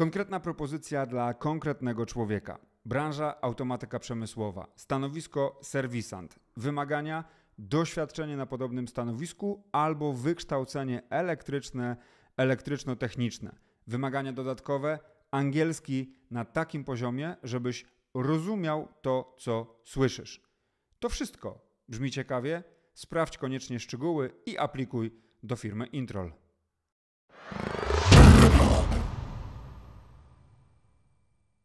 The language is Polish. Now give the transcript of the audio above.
Konkretna propozycja dla konkretnego człowieka. Branża automatyka przemysłowa, stanowisko serwisant, wymagania doświadczenie na podobnym stanowisku albo wykształcenie elektryczne, elektryczno-techniczne. Wymagania dodatkowe angielski na takim poziomie, żebyś rozumiał to, co słyszysz. To wszystko brzmi ciekawie. Sprawdź koniecznie szczegóły i aplikuj do firmy Introl.